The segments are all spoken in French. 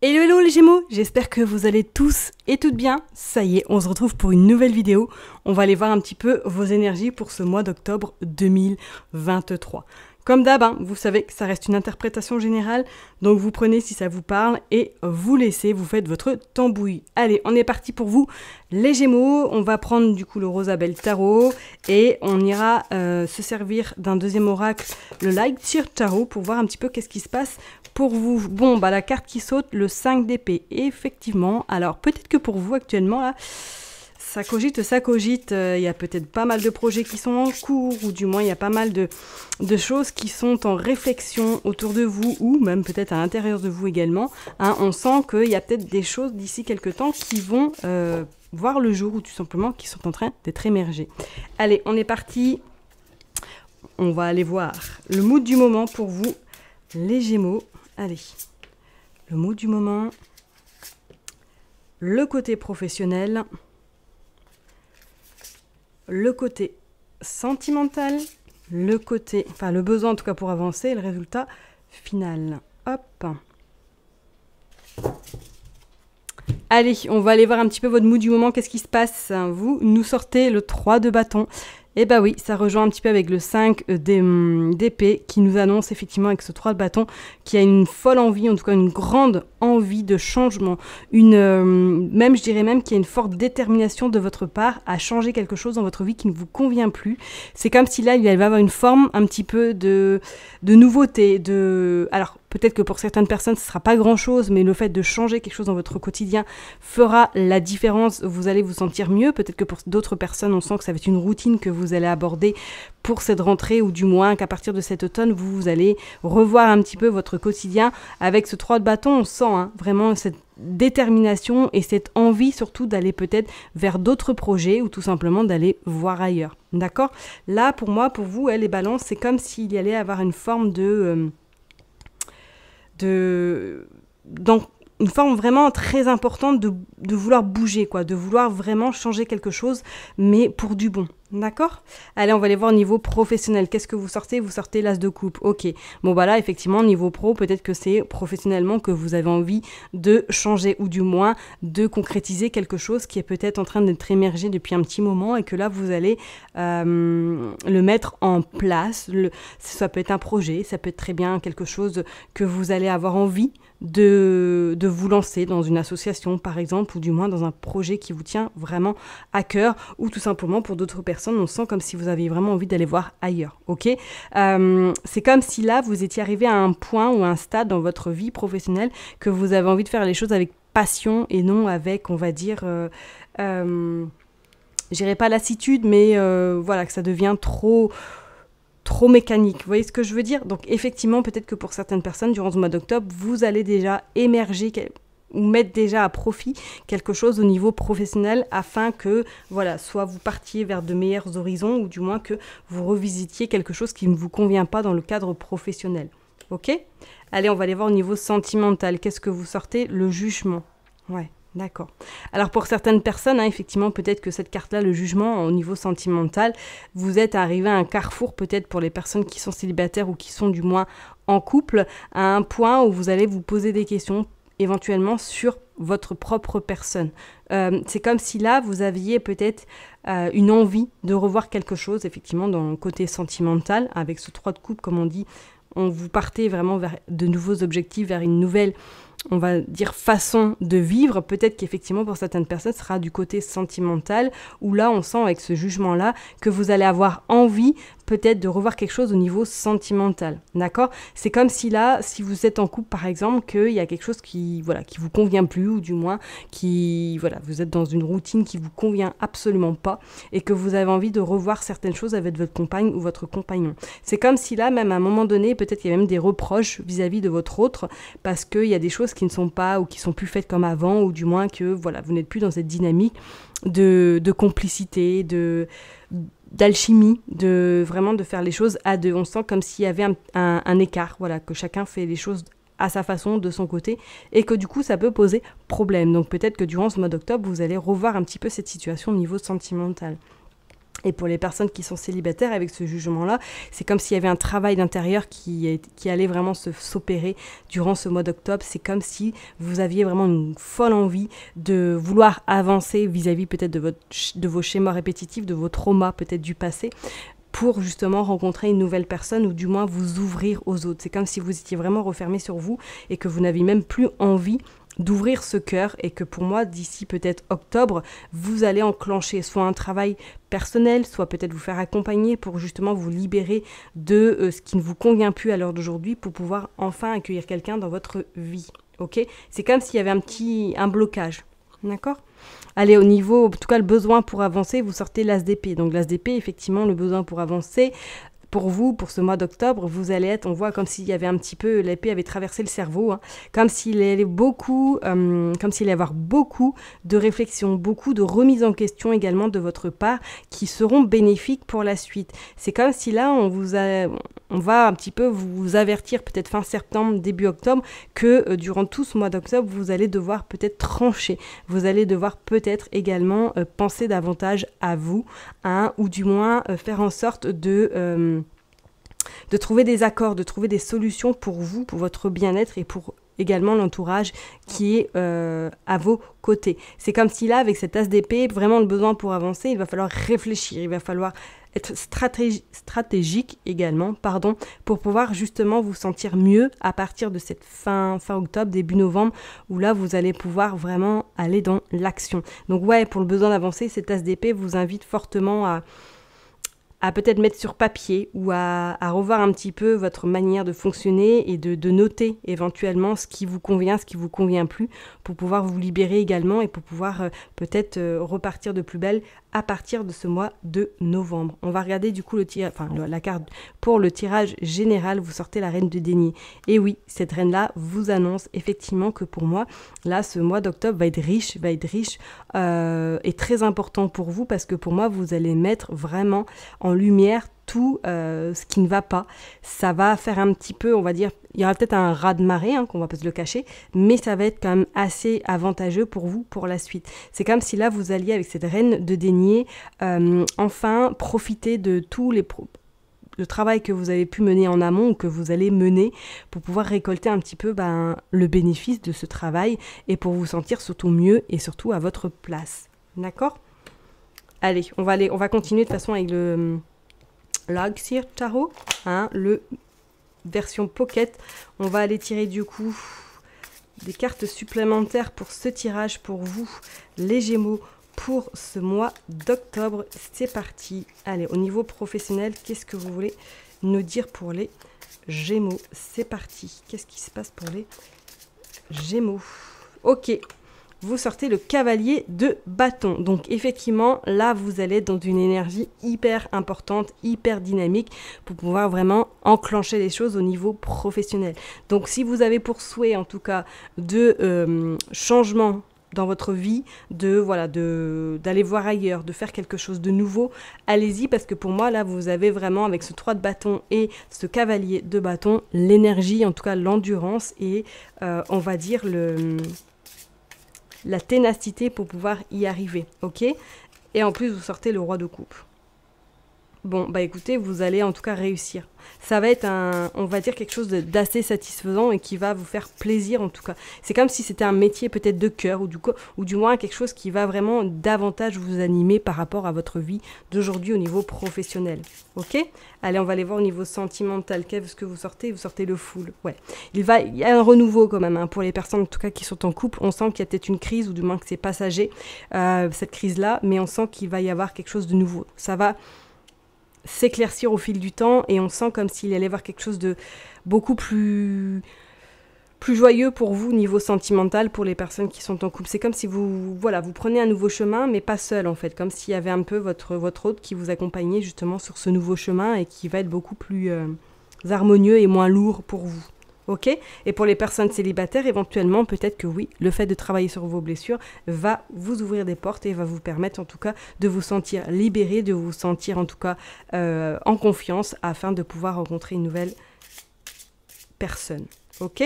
Hello hello les Gémeaux, j'espère que vous allez tous et toutes bien. Ça y est, on se retrouve pour une nouvelle vidéo. On va aller voir un petit peu vos énergies pour ce mois d'octobre 2023. Comme d'hab, hein, vous savez que ça reste une interprétation générale, donc vous prenez si ça vous parle et vous laissez, vous faites votre tambouille. Allez, on est parti pour vous, les Gémeaux. On va prendre du coup le Rosabelle Tarot et on ira euh, se servir d'un deuxième oracle, le Light sur Tarot, pour voir un petit peu qu'est-ce qui se passe pour vous. Bon, bah la carte qui saute, le 5 d'épée, effectivement. Alors peut-être que pour vous actuellement, là... Ça cogite, ça cogite. Euh, il y a peut-être pas mal de projets qui sont en cours, ou du moins il y a pas mal de, choses qui sont en réflexion autour de vous, ou même peut-être à l'intérieur de vous également. Hein. on sent qu'il y a peut-être des choses d'ici quelques temps qui vont euh, voir le jour, ou tout simplement qui sont en train d'être émergées. Allez, on est parti. On va aller voir le mood du moment pour vous, les Gémeaux. Allez, le mood du moment, le côté professionnel le côté sentimental, le côté, enfin le besoin en tout cas pour avancer, et le résultat final. Hop. Allez, on va aller voir un petit peu votre mou du moment, qu'est-ce qui se passe Vous nous sortez le 3 de bâton. Et eh bah oui, ça rejoint un petit peu avec le 5 euh, hum, d'épée qui nous annonce effectivement avec ce 3 de bâton qui a une folle envie, en tout cas une grande envie de changement, une euh, même je dirais même qu'il y a une forte détermination de votre part à changer quelque chose dans votre vie qui ne vous convient plus. C'est comme si là, il va avoir une forme un petit peu de, de nouveauté, de alors Peut-être que pour certaines personnes, ce ne sera pas grand-chose, mais le fait de changer quelque chose dans votre quotidien fera la différence. Vous allez vous sentir mieux. Peut-être que pour d'autres personnes, on sent que ça va être une routine que vous allez aborder pour cette rentrée, ou du moins qu'à partir de cet automne, vous, vous, allez revoir un petit peu votre quotidien. Avec ce 3 de bâton, on sent hein, vraiment cette détermination et cette envie surtout d'aller peut-être vers d'autres projets ou tout simplement d'aller voir ailleurs. D'accord Là, pour moi, pour vous, elle les balances, c'est comme s'il y allait avoir une forme de... Euh, de, dans une forme vraiment très importante de, de, vouloir bouger, quoi, de vouloir vraiment changer quelque chose, mais pour du bon. D'accord Allez, on va aller voir niveau professionnel. Qu'est-ce que vous sortez Vous sortez l'as de coupe. Ok. Bon, bah là, effectivement, niveau pro, peut-être que c'est professionnellement que vous avez envie de changer ou du moins de concrétiser quelque chose qui est peut-être en train d'être émergé depuis un petit moment et que là, vous allez euh, le mettre en place. ça peut être un projet, ça peut être très bien quelque chose que vous allez avoir envie de, de, vous lancer dans une association, par exemple, ou du moins dans un projet qui vous tient vraiment à cœur ou tout simplement pour d'autres personnes on sent comme si vous aviez vraiment envie d'aller voir ailleurs, ok euh, C'est comme si là, vous étiez arrivé à un point ou un stade dans votre vie professionnelle que vous avez envie de faire les choses avec passion et non avec, on va dire... Euh, euh pas lassitude, mais euh, voilà, que ça devient trop trop mécanique. Vous voyez ce que je veux dire Donc effectivement, peut-être que pour certaines personnes, durant ce mois d'octobre, vous allez déjà émerger ou mettre déjà à profit quelque chose au niveau professionnel afin que voilà soit vous partiez vers de meilleurs horizons ou du moins que vous revisitiez quelque chose qui ne vous convient pas dans le cadre professionnel. Ok Allez, on va aller voir au niveau sentimental. Qu'est-ce que vous sortez Le jugement. Ouais. D'accord. Alors pour certaines personnes, hein, effectivement, peut-être que cette carte-là, le jugement au niveau sentimental, vous êtes arrivé à un carrefour peut-être pour les personnes qui sont célibataires ou qui sont du moins en couple, à un point où vous allez vous poser des questions éventuellement sur votre propre personne. Euh, c'est comme si là, vous aviez peut-être euh, une envie de revoir quelque chose, effectivement, dans le côté sentimental, avec ce trois de coupe, comme on dit, on vous partez vraiment vers de nouveaux objectifs, vers une nouvelle on va dire, façon de vivre, peut-être qu'effectivement pour certaines personnes, sera du côté sentimental, où là on sent avec ce jugement-là que vous allez avoir envie peut-être de revoir quelque chose au niveau sentimental. D'accord C'est comme si là, si vous êtes en couple par exemple, qu'il y a quelque chose qui voilà qui vous convient plus ou du moins qui voilà vous êtes dans une routine qui vous convient absolument pas et que vous avez envie de revoir certaines choses avec votre compagne ou votre compagnon. C'est comme si là même à un moment donné, peut-être qu'il y a même des reproches vis-à-vis -vis de votre autre parce qu'il y a des choses qui ne sont pas ou qui sont plus faites comme avant, ou du moins que voilà, vous n'êtes plus dans cette dynamique de, complicité, de d'alchimie, de vraiment de faire les choses à deux. On sent comme s'il y avait un, écart, voilà, que chacun fait les choses à sa façon, de son côté, et que du coup ça peut poser problème. Donc peut-être que durant ce mois d'octobre, vous allez revoir un petit peu cette situation au niveau sentimental. Et pour les personnes qui sont célibataires, avec ce jugement-là, c'est comme s'il y avait un travail d'intérieur qui, allait vraiment s'opérer durant ce mois d'octobre. C'est comme si vous aviez vraiment une folle envie de vouloir avancer vis-à-vis peut-être de, de vos schémas répétitifs, de vos traumas peut-être du passé pour justement rencontrer une nouvelle personne ou du moins vous ouvrir aux autres. C'est comme si vous étiez vraiment refermé sur vous et que vous n'aviez même plus envie d'ouvrir ce cœur et que pour moi, d'ici peut-être octobre, vous allez enclencher soit un travail personnel, soit peut-être vous faire accompagner pour justement vous libérer de euh, ce qui ne vous convient plus à l'heure d'aujourd'hui pour pouvoir enfin accueillir quelqu'un dans votre vie. Ok C'est comme s'il y avait un petit un blocage. D'accord Allez, au niveau, en tout cas, le besoin pour avancer, vous sortez l'ASDP. Donc l'ASDP, effectivement, le besoin pour avancer, pour vous, pour ce mois d'octobre, vous allez être, on voit comme s'il y avait un petit peu, l'épée avait traversé le cerveau, hein, comme s'il allait beaucoup, euh, comme s'il allait y avoir beaucoup de réflexions, beaucoup de remises en question également de votre part qui seront bénéfiques pour la suite. C'est comme si là, on vous a, on va un petit peu vous avertir peut-être fin septembre, début octobre, que euh, durant tout ce mois d'octobre, vous allez devoir peut-être trancher, vous allez devoir peut-être également euh, penser davantage à vous, hein, ou du moins faire en sorte de de trouver des accords, de trouver des solutions pour vous, pour votre bien-être et pour également l'entourage qui est euh, à vos côtés. C'est comme si là, avec cette as d'épée, vraiment le besoin pour avancer, il va falloir réfléchir, il va falloir être stratégique également, pardon, pour pouvoir justement vous sentir mieux à partir de cette fin, fin octobre, début novembre, où là vous allez pouvoir vraiment aller dans l'action. Donc ouais, pour le besoin d'avancer, cette as d'épée vous invite fortement à, à peut-être mettre sur papier ou à, revoir un petit peu votre manière de fonctionner et de, noter éventuellement ce qui vous convient, ce qui vous convient plus, pour pouvoir vous libérer également et pour pouvoir euh, peut-être euh, repartir de plus belle à partir de ce mois de novembre. On va regarder du coup le enfin la carte pour le tirage général, vous sortez la reine de déni. Et oui, cette reine là vous annonce effectivement que pour moi, là ce mois d'octobre va être riche, va être riche euh, et très important pour vous parce que pour moi vous allez mettre vraiment en lumière tout euh, ce qui ne va pas. Ça va faire un petit peu, on va dire, il y aura peut-être un rat de marée, hein, qu'on va pas se le cacher, mais ça va être quand même assez avantageux pour vous pour la suite. C'est comme si là vous alliez avec cette reine de dénier, euh, enfin profiter de tous les le travail que vous avez pu mener en amont ou que vous allez mener pour pouvoir récolter un petit peu ben, le bénéfice de ce travail et pour vous sentir surtout mieux et surtout à votre place. D'accord Allez, on va aller, on va continuer de façon avec le Lagsir Tarot, hein, le version pocket. On va aller tirer du coup des cartes supplémentaires pour ce tirage pour vous, les Gémeaux, pour ce mois d'octobre. C'est parti. Allez, au niveau professionnel, qu'est-ce que vous voulez nous dire pour les Gémeaux C'est parti. Qu'est-ce qui se passe pour les Gémeaux Ok, vous sortez le cavalier de bâton. Donc effectivement, là, vous allez être dans une énergie hyper importante, hyper dynamique pour pouvoir vraiment enclencher les choses au niveau professionnel. Donc si vous avez pour souhait, en tout cas, de euh, changement dans votre vie, de voilà, de d'aller voir ailleurs, de faire quelque chose de nouveau, allez-y parce que pour moi là vous avez vraiment avec ce 3 de bâton et ce cavalier de bâton l'énergie, en tout cas l'endurance et euh, on va dire le la ténacité pour pouvoir y arriver. Ok Et en plus, vous sortez le roi de coupe. Bon, bah écoutez, vous allez en tout cas réussir. Ça va être un, on va dire quelque chose d'assez satisfaisant et qui va vous faire plaisir en tout cas. C'est comme si c'était un métier peut-être de cœur ou du, ou du moins quelque chose qui va vraiment davantage vous animer par rapport à votre vie d'aujourd'hui au niveau professionnel. Ok Allez, on va aller voir au niveau sentimental. Qu'est-ce que vous sortez Vous sortez le full. Ouais. Il, va, il y a un renouveau quand même hein, pour les personnes en tout cas qui sont en couple. On sent qu'il y a peut-être une crise ou du moins que c'est passager euh, cette crise-là, mais on sent qu'il va y avoir quelque chose de nouveau. Ça va s'éclaircir au fil du temps et on sent comme s'il allait voir avoir quelque chose de beaucoup plus plus joyeux pour vous niveau sentimental pour les personnes qui sont en couple. C'est comme si vous voilà, vous prenez un nouveau chemin mais pas seul en fait, comme s'il y avait un peu votre votre hôte qui vous accompagnait justement sur ce nouveau chemin et qui va être beaucoup plus euh, harmonieux et moins lourd pour vous. Ok Et pour les personnes célibataires, éventuellement, peut-être que oui, le fait de travailler sur vos blessures va vous ouvrir des portes et va vous permettre en tout cas de vous sentir libéré, de vous sentir en tout cas euh, en confiance afin de pouvoir rencontrer une nouvelle personne. Ok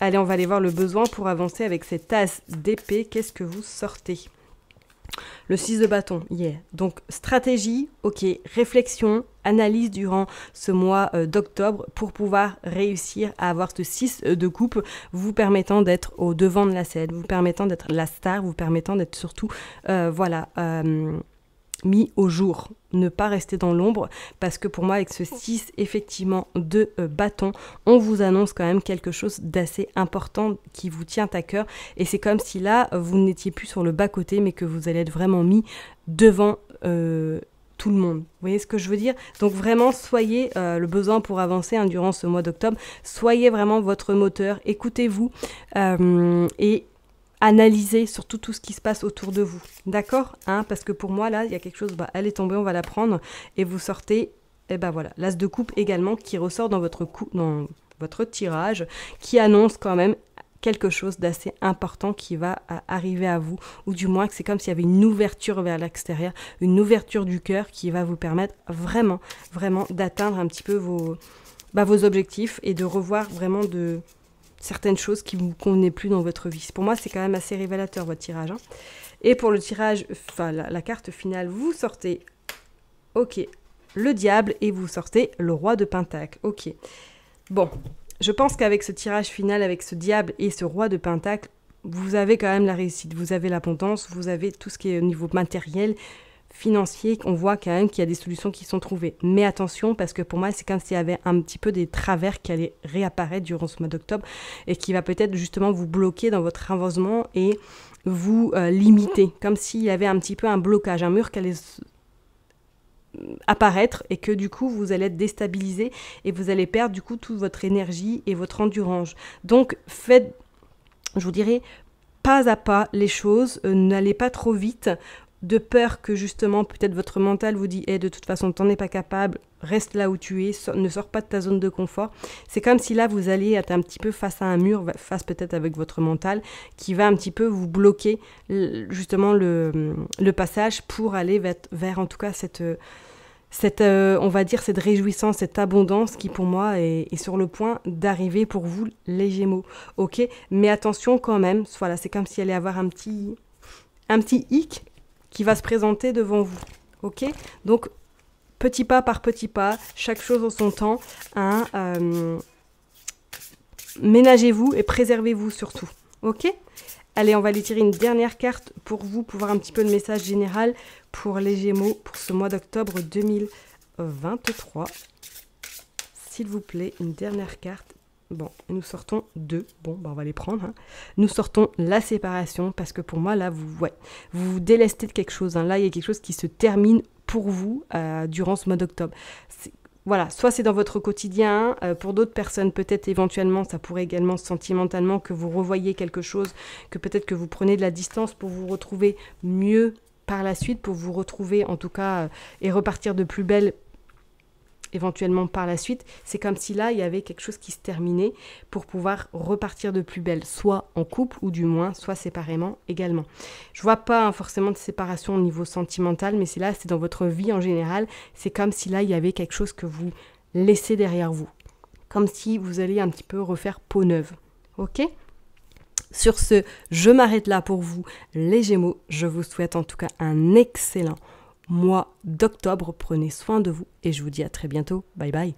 Allez, on va aller voir le besoin pour avancer avec cette tasse d'épée. Qu'est-ce que vous sortez le 6 de bâton, yeah. Donc stratégie, ok, réflexion, analyse durant ce mois euh, d'octobre pour pouvoir réussir à avoir ce 6 euh, de coupe, vous permettant d'être au devant de la scène, vous permettant d'être la star, vous permettant d'être surtout, euh, voilà, mis au jour, ne pas rester dans l'ombre, parce que pour moi avec ce 6, effectivement, de bâtons, euh, bâton, on vous annonce quand même quelque chose d'assez important qui vous tient à cœur, et c'est comme si là, vous n'étiez plus sur le bas-côté, mais que vous allez être vraiment mis devant... Euh, tout le monde. Vous voyez ce que je veux dire Donc vraiment, soyez euh, le besoin pour avancer hein, durant ce mois d'octobre. Soyez vraiment votre moteur, écoutez-vous et analyser surtout tout ce qui se passe autour de vous. D'accord hein, Parce que pour moi, là, il y a quelque chose, bah, elle est tombée, on va la prendre. Et vous sortez, et ben bah, voilà, l'as de coupe également qui ressort dans votre, dans votre tirage, qui annonce quand même quelque chose d'assez important qui va euh, arriver à vous, ou du moins que c'est comme s'il y avait une ouverture vers l'extérieur, une ouverture du cœur qui va vous permettre vraiment, vraiment d'atteindre un petit peu vos, bah, vos objectifs et de revoir vraiment de, certaines choses qui vous convenaient plus dans votre vie. Pour moi, c'est quand même assez révélateur votre tirage. Hein. Et pour le tirage, enfin la, carte finale, vous sortez, ok, le diable et vous sortez le roi de Pentacle. Ok. Bon, je pense qu'avec ce tirage final, avec ce diable et ce roi de Pentacle, vous avez quand même la réussite, vous avez l'abondance, vous avez tout ce qui est au niveau matériel, financier, on voit quand même qu'il y a des solutions qui sont trouvées. Mais attention, parce que pour moi, c'est comme s'il y avait un petit peu des travers qui allaient réapparaître durant ce mois d'octobre et qui va peut-être justement vous bloquer dans votre avancement et vous euh, limiter, comme s'il y avait un petit peu un blocage, un mur qui allait apparaître et que du coup vous allez être déstabilisé et vous allez perdre du coup toute votre énergie et votre endurance. Donc faites, je vous dirais, pas à pas les choses, euh, n'allez pas trop vite, de peur que justement peut-être votre mental vous dit Eh, de toute façon t'en es pas capable, reste là où tu es, ne sors pas de ta zone de confort. C'est comme si là vous alliez être un petit peu face à un mur, face peut-être avec votre mental qui va un petit peu vous bloquer justement le, passage pour aller vers, en tout cas cette euh, cette, euh, on va dire, cette réjouissance, cette abondance qui pour moi est, sur le point d'arriver pour vous les Gémeaux, ok Mais attention quand même, voilà, c'est comme si elle allait avoir un petit, un petit hic qui va se présenter devant vous. Ok Donc, petit pas par petit pas, chaque chose en son temps. un hein, euh, ménagez-vous et préservez-vous surtout. Ok Allez, on va aller tirer une dernière carte pour vous, pour voir un petit peu le message général pour les Gémeaux pour ce mois d'octobre 2023. S'il vous plaît, une dernière carte Bon, nous sortons deux. Bon, bah, on va les prendre. Hein. Nous sortons la séparation parce que pour moi, là, vous ouais, vous, délestez de quelque chose. Hein. Là, il y a quelque chose qui se termine pour vous euh, durant ce mois d'octobre. Voilà, soit c'est dans votre quotidien, euh, pour d'autres personnes peut-être éventuellement, ça pourrait également sentimentalement que vous revoyez quelque chose, que peut-être que vous prenez de la distance pour vous retrouver mieux par la suite, pour vous retrouver en tout cas euh, et repartir de plus belle éventuellement par la suite, c'est comme si là, il y avait quelque chose qui se terminait pour pouvoir repartir de plus belle, soit en couple ou du moins, soit séparément également. Je vois pas hein, forcément de séparation au niveau sentimental, mais c'est là, c'est dans votre vie en général, c'est comme si là, il y avait quelque chose que vous laissez derrière vous. Comme si vous allez un petit peu refaire peau neuve. Ok Sur ce, je m'arrête là pour vous, les Gémeaux. Je vous souhaite en tout cas un excellent mois d'octobre. Prenez soin de vous et je vous dis à très bientôt. Bye bye.